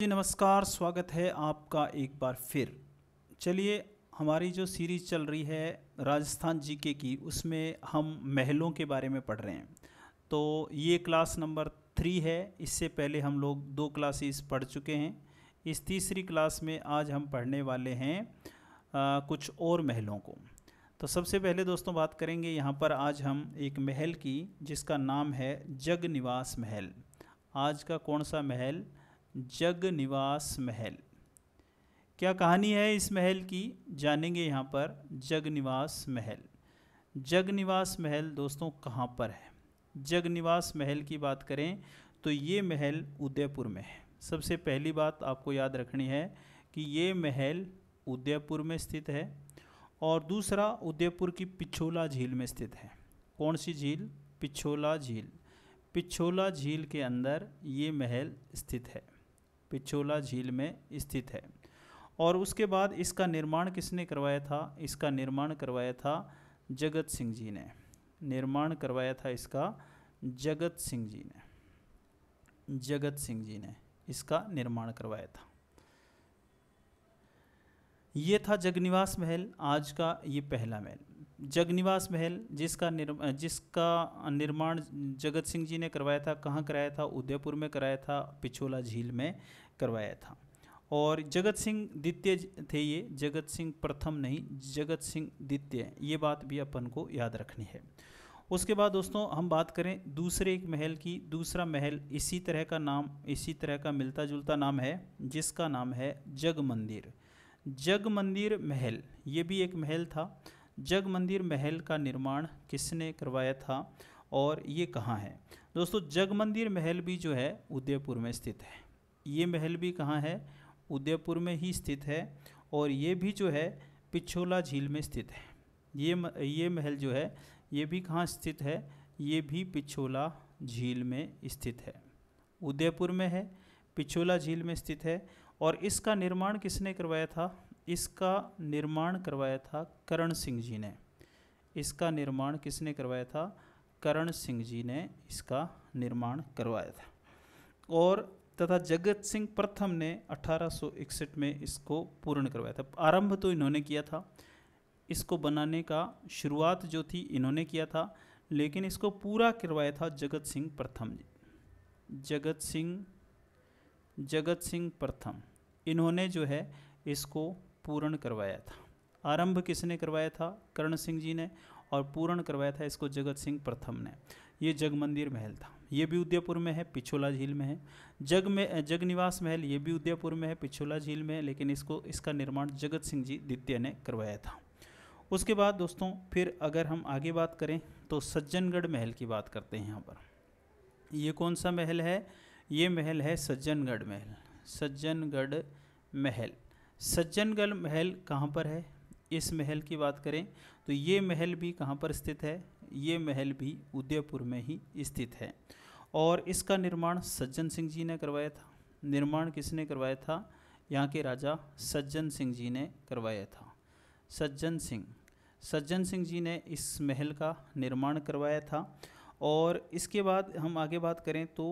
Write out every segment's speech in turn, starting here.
जी नमस्कार स्वागत है आपका एक बार फिर चलिए हमारी जो सीरीज़ चल रही है राजस्थान जीके की उसमें हम महलों के बारे में पढ़ रहे हैं तो ये क्लास नंबर थ्री है इससे पहले हम लोग दो क्लासेस पढ़ चुके हैं इस तीसरी क्लास में आज हम पढ़ने वाले हैं आ, कुछ और महलों को तो सबसे पहले दोस्तों बात करेंगे यहाँ पर आज हम एक महल की जिसका नाम है जग निवास महल आज का कौन सा महल जग निवास महल क्या कहानी है इस महल की जानेंगे यहाँ पर जग निवास महल जग निवास महल दोस्तों कहाँ पर है जग निवास महल की बात करें तो ये महल उदयपुर में है सबसे पहली बात आपको याद रखनी है कि ये महल उदयपुर में स्थित है और दूसरा उदयपुर की पिछोला झील में स्थित है कौन सी झील पिछोला झील पिछोला झील के अंदर ये महल स्थित है पिछोला झील में स्थित है और उसके बाद इसका निर्माण किसने करवाया था इसका निर्माण करवाया था जगत सिंह जी ने निर्माण करवाया था इसका जगत सिंह जी ने जगत सिंह जी ने इसका निर्माण करवाया था ये था जगनिवास महल आज का ये पहला महल जगनिवास महल जिसका निर्मा जिसका निर्माण जगत सिंह जी ने करवाया था कहाँ कराया था उदयपुर में कराया था पिछोला झील में करवाया था और जगत सिंह द्वितीय थे ये जगत सिंह प्रथम नहीं जगत सिंह द्वितीय ये बात भी अपन को याद रखनी है उसके बाद दोस्तों हम बात करें दूसरे एक महल की दूसरा महल इसी तरह का नाम इसी तरह का मिलता जुलता नाम है जिसका नाम है जग मंदिर जग मंदिर महल ये भी एक महल था जग मंदिर महल का निर्माण किसने करवाया था और ये कहाँ है दोस्तों जग मंदिर महल भी जो है उदयपुर में स्थित है ये महल भी कहाँ है उदयपुर में ही स्थित है और ये भी जो है पिछोला झील में स्थित है ये ये महल जो है ये भी कहाँ स्थित है ये भी पिछोला झील में स्थित है उदयपुर में है पिछोला झील में स्थित है और इसका निर्माण किसने करवाया था इसका निर्माण करवाया था करण सिंह जी ने इसका निर्माण किसने करवाया था करण सिंह जी ने इसका निर्माण करवाया था और तथा जगत सिंह प्रथम ने 1861 में इसको पूर्ण करवाया था आरंभ तो इन्होंने किया था इसको बनाने का शुरुआत जो थी इन्होंने किया था लेकिन इसको पूरा करवाया था जगत सिंह प्रथम जगत सिंह जगत सिंह प्रथम इन्होंने जो है इसको पूर्ण करवाया था आरंभ किसने करवाया था कर्ण सिंह जी ने और पूर्ण करवाया था इसको जगत सिंह प्रथम ने ये जग मंदिर महल था ये भी उदयपुर में है पिछोला झील में है जग में जग निवास महल ये भी उदयपुर में है पिछोला झील में है लेकिन इसको इसका निर्माण जगत सिंह जी द्वितीय ने करवाया था उसके बाद दोस्तों फिर अगर हम आगे बात करें तो सज्जनगढ़ महल की बात करते हैं यहाँ पर ये कौन सा महल है ये महल है सज्जनगढ़ महल सज्जनगढ़ महल सज्जनगढ़ महल कहाँ पर है इस महल की बात करें तो ये महल भी कहाँ पर स्थित है ये महल भी उदयपुर में ही स्थित है और इसका निर्माण सज्जन सिंह जी ने करवाया था निर्माण किसने करवाया था यहाँ के राजा सज्जन सिंह जी ने करवाया था सज्जन सिंह सज्जन सिंह जी ने इस महल का निर्माण करवाया था और इसके बाद हम आगे बात करें तो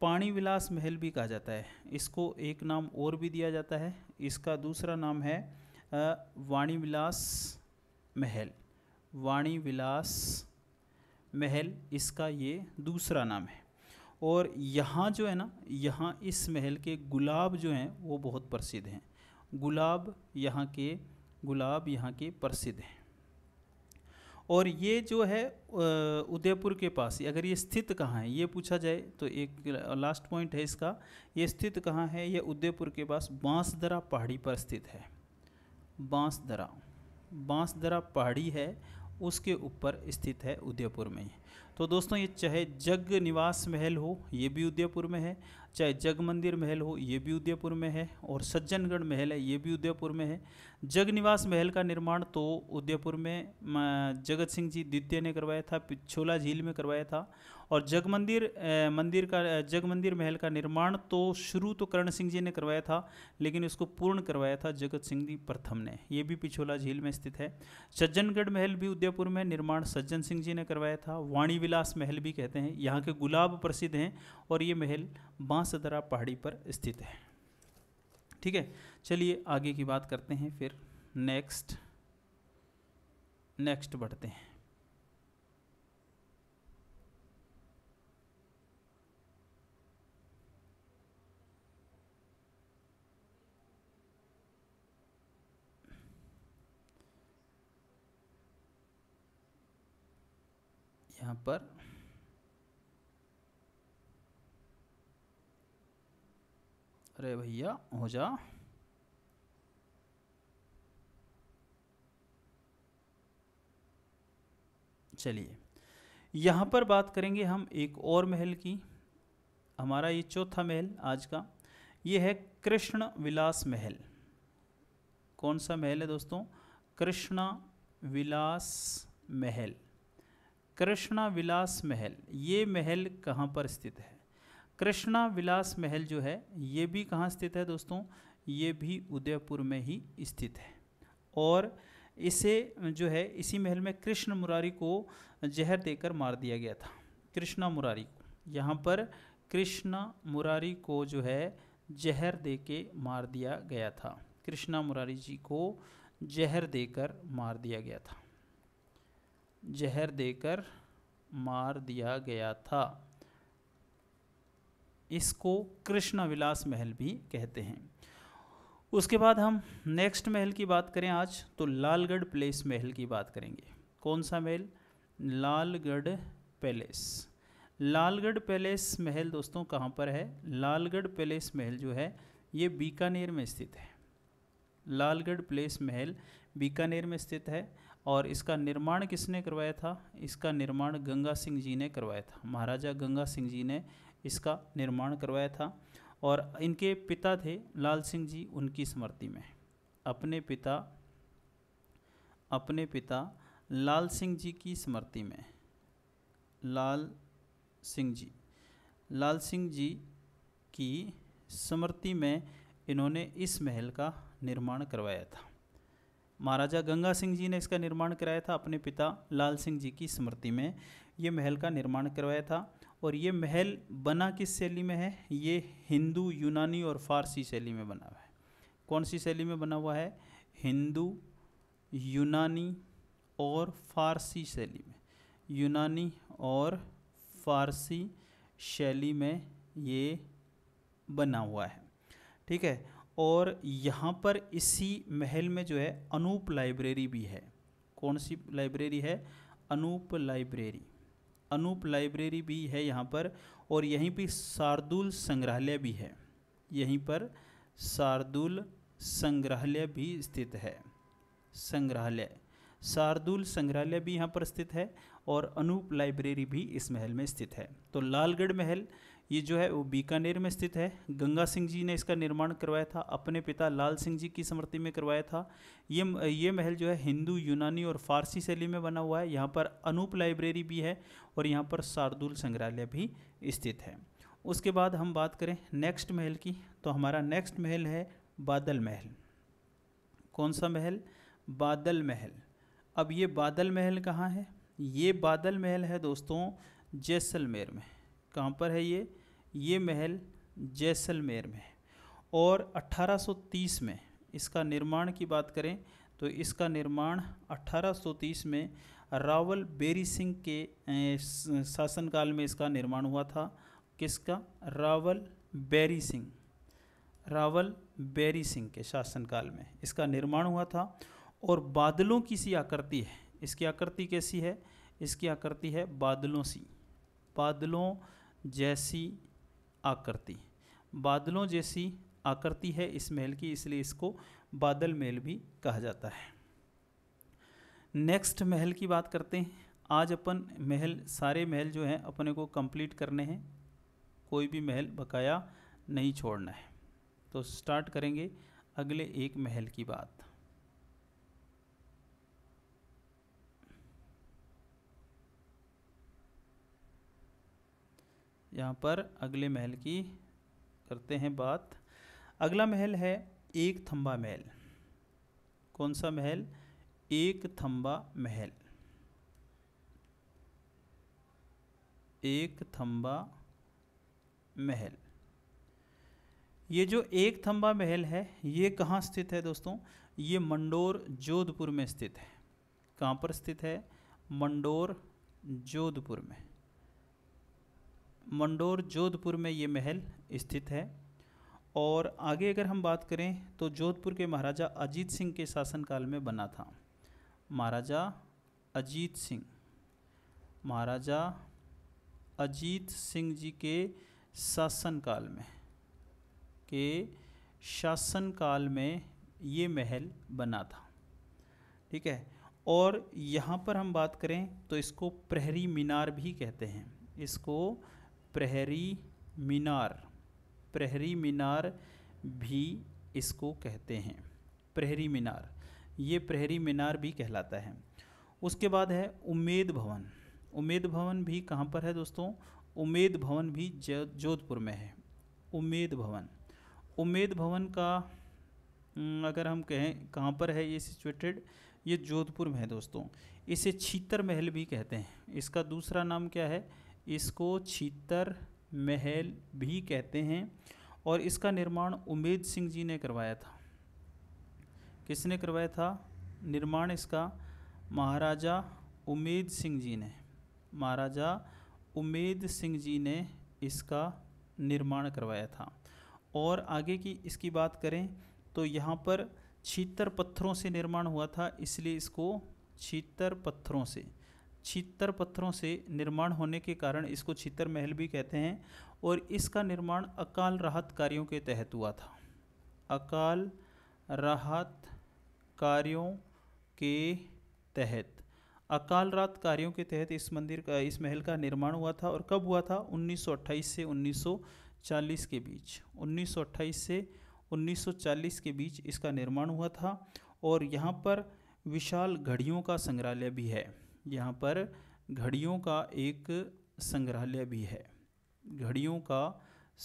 पाणी विलास महल भी कहा जाता है इसको एक नाम और भी दिया जाता है इसका दूसरा नाम है वाणी विलास महल वाणी विलास महल इसका ये दूसरा नाम है और यहाँ जो है ना यहाँ इस महल के गुलाब जो हैं वो बहुत प्रसिद्ध हैं गुलाब यहाँ के गुलाब यहाँ के प्रसिद्ध हैं और ये जो है उदयपुर के पास अगर ये स्थित कहाँ है ये पूछा जाए तो एक लास्ट पॉइंट है इसका ये स्थित कहाँ है ये उदयपुर के पास बांसदरा पहाड़ी पर स्थित है बांसदरा बांसदरा पहाड़ी है उसके ऊपर स्थित है उदयपुर में तो दोस्तों ये चाहे जग निवास महल हो ये भी उदयपुर में है चाहे जग मंदिर महल हो ये भी उदयपुर में है और सज्जनगढ़ महल है ये भी उदयपुर में है जग निवास महल का निर्माण तो उदयपुर में जगत सिंह जी द्वितीय ने करवाया था पिछोला झील में करवाया था और जग मंदिर मंदिर का जग मंदिर महल का निर्माण तो शुरू तो करण सिंह जी ने करवाया था लेकिन उसको पूर्ण करवाया था जगत सिंह जी प्रथम ने ये भी पिछोला झील में स्थित है सज्जनगढ़ महल भी उदयपुर में निर्माण सज्जन सिंह जी ने करवाया था वाणी विलास महल भी कहते हैं यहाँ के गुलाब प्रसिद्ध हैं और ये महल बांसदरा पहाड़ी पर स्थित है ठीक है चलिए आगे की बात करते हैं फिर नेक्स्ट नेक्स्ट बढ़ते हैं यहाँ पर अरे भैया हो जा चलिए यहाँ पर बात करेंगे हम एक और महल की हमारा ये चौथा महल आज का ये है कृष्ण विलास महल कौन सा महल है दोस्तों कृष्णा विलास महल कृष्णा विलास महल ये महल कहाँ पर स्थित है कृष्णा विलास महल जो है ये भी कहाँ स्थित है दोस्तों ये भी उदयपुर में ही स्थित है और इसे जो है इसी महल में कृष्ण मुरारी को जहर देकर मार दिया गया था कृष्णा मुरारी को यहाँ पर कृष्णा मुरारी को जो है जहर दे के मार दिया गया था कृष्णा मुरारी जी को जहर देकर मार दिया गया था जहर देकर मार दिया गया था इसको कृष्ण विलास महल भी कहते हैं उसके बाद हम नेक्स्ट महल की बात करें आज तो लालगढ़ प्लेस महल की बात करेंगे कौन सा महल लालगढ़ पैलेस लालगढ़ पैलेस महल दोस्तों कहाँ पर है लालगढ़ पैलेस महल जो है ये बीकानेर में स्थित है लालगढ़ प्लेस महल बीकानेर में स्थित है और इसका निर्माण किसने करवाया था इसका निर्माण गंगा सिंह जी ने करवाया था महाराजा गंगा सिंह जी ने इसका निर्माण करवाया था और इनके पिता थे लाल सिंह जी उनकी स्मृति में अपने पिता अपने पिता लाल सिंह जी की स्मृति में लाल सिंह जी लाल सिंह जी की स्मृति में इन्होंने इस महल का निर्माण करवाया था महाराजा गंगा सिंह जी ने इसका निर्माण कराया था अपने पिता लाल सिंह जी की स्मृति में ये महल का निर्माण करवाया था और ये महल बना किस शैली में है ये हिंदू यूनानी और फारसी शैली में बना हुआ है कौन सी शैली में बना हुआ है हिंदू यूनानी और फारसी शैली में यूनानी और फारसी शैली में ये बना हुआ है ठीक है और यहाँ पर इसी महल में जो है अनूप लाइब्रेरी भी है कौन सी लाइब्रेरी है अनूप लाइब्रेरी अनूप लाइब्रेरी भी है यहाँ पर और यहीं पर शार्दुल संग्रहालय भी है यहीं पर शार्दुल संग्रहालय भी स्थित है संग्रहालय शार्दुल संग्रहालय भी यहाँ पर स्थित है और अनूप लाइब्रेरी भी इस महल में स्थित है तो लालगढ़ महल ये जो है वो बीकानेर में स्थित है गंगा सिंह जी ने इसका निर्माण करवाया था अपने पिता लाल सिंह जी की स्मृति में करवाया था ये ये महल जो है हिंदू यूनानी और फारसी शैली में बना हुआ है यहाँ पर अनूप लाइब्रेरी भी है और यहाँ पर शार्दुल संग्रहालय भी स्थित है उसके बाद हम बात करें नेक्स्ट महल की तो हमारा नेक्स्ट महल है बादल महल कौन सा महल बादल महल अब ये बादल महल कहाँ है ये बादल महल है दोस्तों जैसलमेर में कहाँ पर है ये ये महल जैसलमेर में है और 1830 में इसका निर्माण की बात करें तो इसका निर्माण 1830 में रावल बेरी सिंह के शासनकाल में इसका निर्माण हुआ था किसका रावल बेरी सिंह रावल बेरी सिंह के शासनकाल में इसका निर्माण हुआ था और बादलों की सी आकृति है इसकी आकृति कैसी है इसकी आकृति है बादलों सी बादलों जैसी आकृति बादलों जैसी आकृति है इस महल की इसलिए इसको बादल महल भी कहा जाता है नेक्स्ट महल की बात करते हैं आज अपन महल सारे महल जो हैं अपने को कंप्लीट करने हैं कोई भी महल बकाया नहीं छोड़ना है तो स्टार्ट करेंगे अगले एक महल की बात यहाँ पर अगले महल की करते हैं बात अगला महल है एक थम्बा महल कौन सा महल एक थम्बा महल एक थम्बा महल ये जो एक थम्बा महल है ये कहाँ स्थित है दोस्तों ये मंडोर जोधपुर में स्थित है कहाँ पर स्थित है मंडोर जोधपुर में मंडोर जोधपुर में ये महल स्थित है और आगे अगर हम बात करें तो जोधपुर के महाराजा अजीत सिंह के शासनकाल में बना था महाराजा अजीत सिंह महाराजा अजीत सिंह जी के शासनकाल में के शासनकाल में ये महल बना था ठीक है और यहाँ पर हम बात करें तो इसको प्रहरी मीनार भी कहते हैं इसको प्रहरी मीनार प्रहरी मीनार भी इसको कहते हैं प्रहरी मीनार ये प्रहरी मीनार भी कहलाता है उसके बाद है उम्मेद भवन उम्मेद भवन भी कहाँ पर है दोस्तों उम्मेद भवन भी जोधपुर में है उम्मेद भवन उम्मेद भवन का अगर हम कहें कहाँ पर है ये सिचुएटेड ये जोधपुर में है दोस्तों इसे छीतर महल भी कहते हैं इसका दूसरा नाम क्या है इसको छीतर महल भी कहते हैं और इसका निर्माण उमेद सिंह जी ने करवाया था किसने करवाया था निर्माण इसका महाराजा उमेद सिंह जी ने महाराजा उमेद सिंह जी ने इसका निर्माण करवाया था और आगे की इसकी बात करें तो यहाँ पर छीतर पत्थरों से निर्माण हुआ था इसलिए इसको छीतर पत्थरों से छितर पत्थरों से निर्माण होने के कारण इसको छितर महल भी कहते हैं और इसका निर्माण अकाल राहत कार्यों के तहत हुआ था अकाल राहत कार्यों के तहत अकाल रात कार्यों के तहत इस मंदिर का इस महल का निर्माण हुआ था और कब हुआ था 1928 से 1940 के बीच 1928 से 1940 के बीच इसका निर्माण हुआ था और यहाँ पर विशाल घड़ियों का संग्रहालय भी है यहाँ पर घड़ियों का एक संग्रहालय भी है घड़ियों का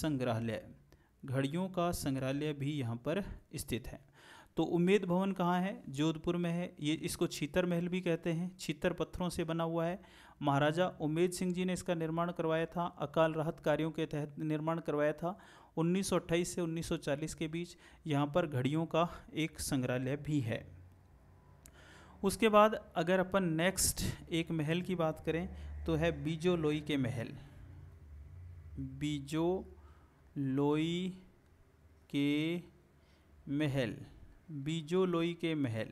संग्रहालय घड़ियों का संग्रहालय भी यहाँ पर स्थित है तो उम्मेद भवन कहाँ है जोधपुर में है ये इसको छीतर महल भी कहते हैं छीतर पत्थरों से बना हुआ है महाराजा उमेद सिंह जी ने इसका निर्माण करवाया था अकाल राहत कार्यों के तहत निर्माण करवाया था 1928 से 1940 के बीच यहाँ पर घड़ियों का एक संग्रहालय भी है उसके बाद अगर अपन नेक्स्ट एक महल की बात करें तो है बीजो लोई के महल बीजो लोई के महल बीजो लोई के महल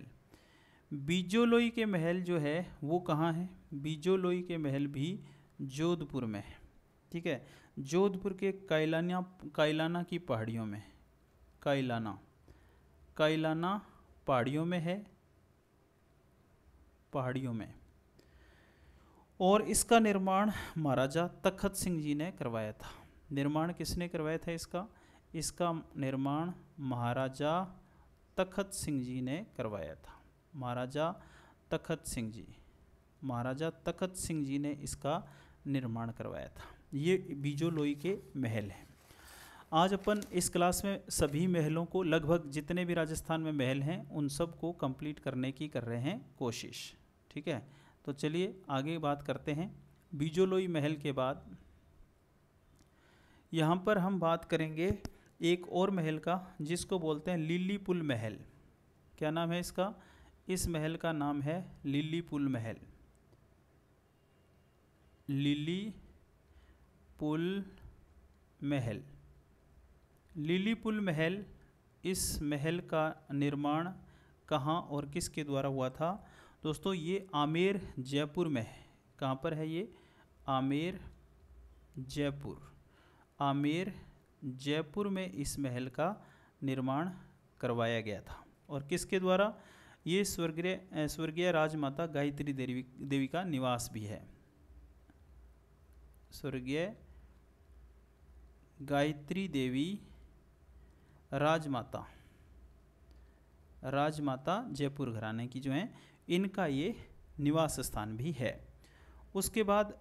बीजो लोई के महल जो है वो कहाँ है बीजो लोई के महल भी जोधपुर में है ठीक है जोधपुर के कायलाना कायलाना की पहाड़ियों में कायलाना कायलाना पहाड़ियों में है पहाड़ियों में और इसका निर्माण महाराजा तखत सिंह जी ने करवाया था निर्माण किसने करवाया था इसका इसका निर्माण महाराजा तखत सिंह जी ने करवाया था महाराजा तखत सिंह जी महाराजा तखत सिंह जी ने इसका निर्माण करवाया था ये बीजोलोई के महल हैं आज अपन इस क्लास में सभी महलों को लगभग जितने भी राजस्थान में महल हैं उन सब को कंप्लीट करने की कर रहे हैं कोशिश ठीक है तो चलिए आगे बात करते हैं बीजोलोई महल के बाद यहाँ पर हम बात करेंगे एक और महल का जिसको बोलते हैं लिली पुल महल क्या नाम है इसका इस महल का नाम है लिली पुल महल लिली पुल महल लिलीपुल महल इस महल का निर्माण कहाँ और किसके द्वारा हुआ था दोस्तों ये आमेर जयपुर में है कहाँ पर है ये आमेर जयपुर आमेर जयपुर में इस महल का निर्माण करवाया गया था और किसके द्वारा ये स्वर्गीय स्वर्गीय राजमाता गायत्री देवी देवी का निवास भी है स्वर्गीय गायत्री देवी राजमाता राजमाता जयपुर घराने की जो हैं इनका ये निवास स्थान भी है उसके बाद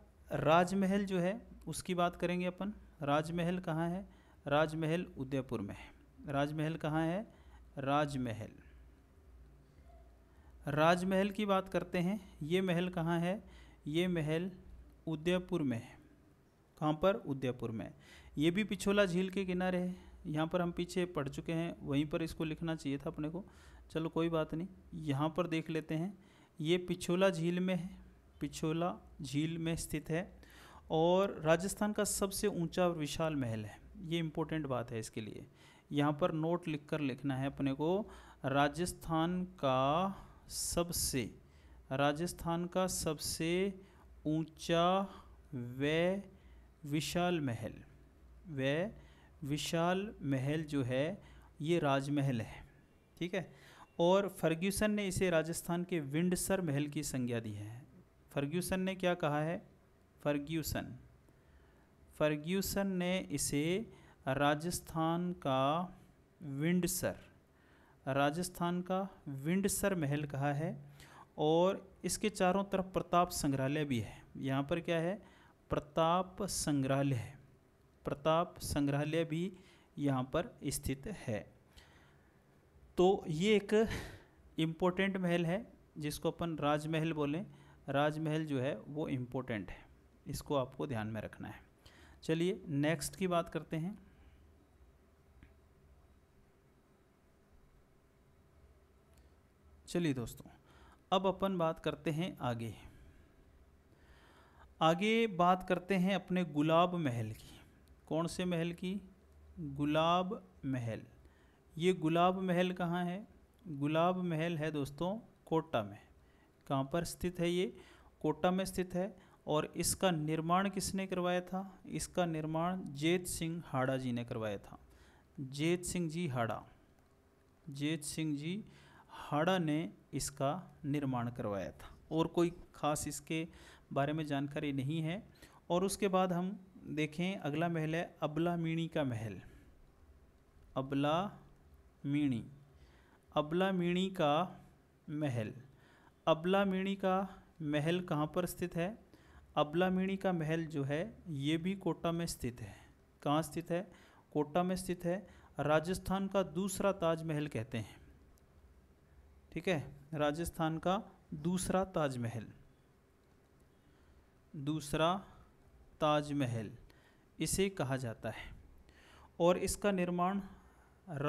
राजमहल जो है उसकी बात करेंगे अपन राजमहल कहाँ है राजमहल उदयपुर में है राजमहल कहाँ है राजमहल राजमहल की बात करते हैं ये महल कहाँ है ये महल उदयपुर में है कहाँ पर उदयपुर में ये भी पिछोला झील के किनारे है यहाँ पर हम पीछे पढ़ चुके हैं वहीं पर इसको लिखना चाहिए था अपने को चलो कोई बात नहीं यहाँ पर देख लेते हैं ये पिछोला झील में है पिछोला झील में स्थित है और राजस्थान का सबसे ऊंचा और विशाल महल है ये इम्पोर्टेंट बात है इसके लिए यहाँ पर नोट लिख कर लिखना है अपने को राजस्थान का सबसे राजस्थान का सबसे ऊंचा व विशाल महल वह विशाल महल जो है ये राजमहल है ठीक है और फर्ग्यूसन ने इसे राजस्थान के विंडसर महल की संज्ञा दी है फर्ग्यूसन ने क्या कहा है फर्ग्यूसन फर्ग्यूसन ने इसे राजस्थान का विंडसर राजस्थान का विंडसर महल कहा है और इसके चारों तरफ प्रताप संग्रहालय भी है यहाँ पर क्या है प्रताप संग्रहालय प्रताप संग्रहालय भी यहाँ पर स्थित है तो ये एक इम्पोर्टेंट महल है जिसको अपन राजमहल बोलें राजमहल जो है वो इम्पोर्टेंट है इसको आपको ध्यान में रखना है चलिए नेक्स्ट की बात करते हैं चलिए दोस्तों अब अपन बात करते हैं आगे आगे बात करते हैं अपने गुलाब महल की कौन से महल की गुलाब महल ये गुलाब महल कहाँ है गुलाब महल है दोस्तों कोटा में कहाँ पर स्थित है ये कोटा में स्थित है और इसका निर्माण किसने करवाया था इसका निर्माण जेत सिंह हाड़ा जी ने करवाया था जेत सिंह जी हाड़ा जेत सिंह जी हाड़ा ने इसका निर्माण करवाया था और कोई खास इसके बारे में जानकारी नहीं है और उसके बाद हम देखें अगला महल है अबला मीणी का महल अबला मीणी अबला मीणी का महल अबला मीणी का महल कहाँ पर स्थित है अबला मीणी का महल जो है ये भी कोटा में स्थित है कहाँ स्थित है कोटा में स्थित है राजस्थान का दूसरा ताजमहल कहते हैं ठीक है राजस्थान का दूसरा ताजमहल दूसरा ताजमहल इसे कहा जाता है और इसका निर्माण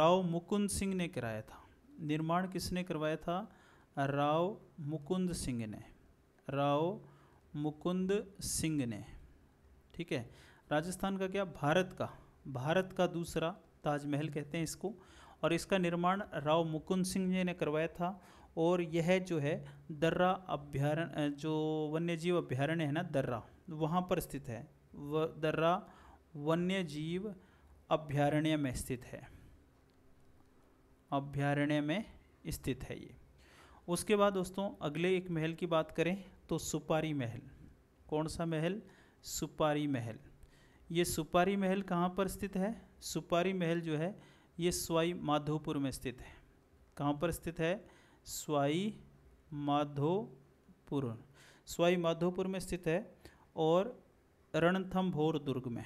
राव मुकुंद सिंह ने कराया था निर्माण किसने करवाया था राव मुकुंद सिंह ने राव मुकुंद सिंह ने ठीक है राजस्थान का क्या भारत का भारत का दूसरा ताजमहल कहते हैं इसको और इसका निर्माण राव मुकुंद सिंह जी ने करवाया था और यह जो है दर्रा अभ्यारण जो वन्यजीव अभ्यारण्य है ना दर्रा वहाँ पर स्थित है व दर्रा वन्य जीव अभ्यारण्य में स्थित है अभ्यारण्य में स्थित है ये उसके बाद दोस्तों अगले एक महल की बात करें तो सुपारी महल कौन सा महल सुपारी महल ये सुपारी महल कहाँ पर स्थित है सुपारी महल जो है ये स्वाई माधोपुर में स्थित है कहाँ पर स्थित है स्वाई माधोपुर स्वाई माधोपुर में स्थित है और रणथम्भोर दुर्ग में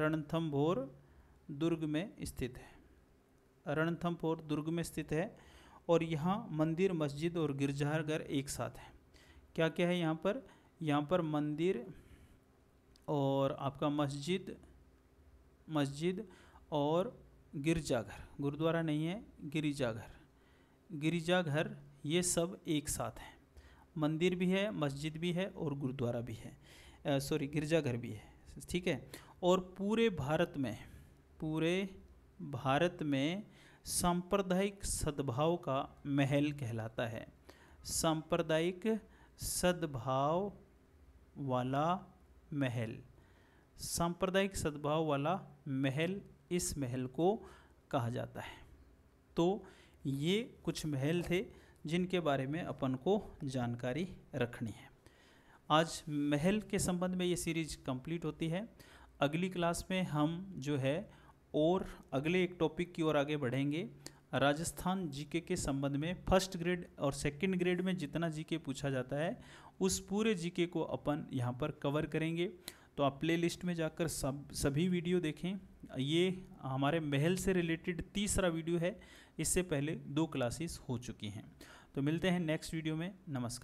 रणथम्भोर दुर्ग में स्थित है रणथम्भोर दुर्ग में स्थित है और यहाँ मंदिर मस्जिद और गिरजाघर एक साथ हैं क्या क्या है यहाँ पर यहाँ पर मंदिर और आपका मस्जिद मस्जिद और गिरजाघर गुरुद्वारा नहीं है गिरिजाघर गिरिजाघर ये सब एक साथ हैं मंदिर भी है मस्जिद भी है और गुरुद्वारा भी है सॉरी गिरजाघर भी है ठीक है और पूरे भारत में पूरे भारत में सांप्रदायिक सद्भाव का महल कहलाता है सांप्रदायिक सद्भाव वाला महल सांप्रदायिक सद्भाव वाला महल इस महल को कहा जाता है तो ये कुछ महल थे जिनके बारे में अपन को जानकारी रखनी है आज महल के संबंध में ये सीरीज कंप्लीट होती है अगली क्लास में हम जो है और अगले एक टॉपिक की ओर आगे बढ़ेंगे राजस्थान जीके के संबंध में फर्स्ट ग्रेड और सेकंड ग्रेड में जितना जीके पूछा जाता है उस पूरे जीके को अपन यहाँ पर कवर करेंगे तो आप प्लेलिस्ट में जाकर सब सभी वीडियो देखें ये हमारे महल से रिलेटेड तीसरा वीडियो है इससे पहले दो क्लासेस हो चुकी हैं तो मिलते हैं नेक्स्ट वीडियो में नमस्कार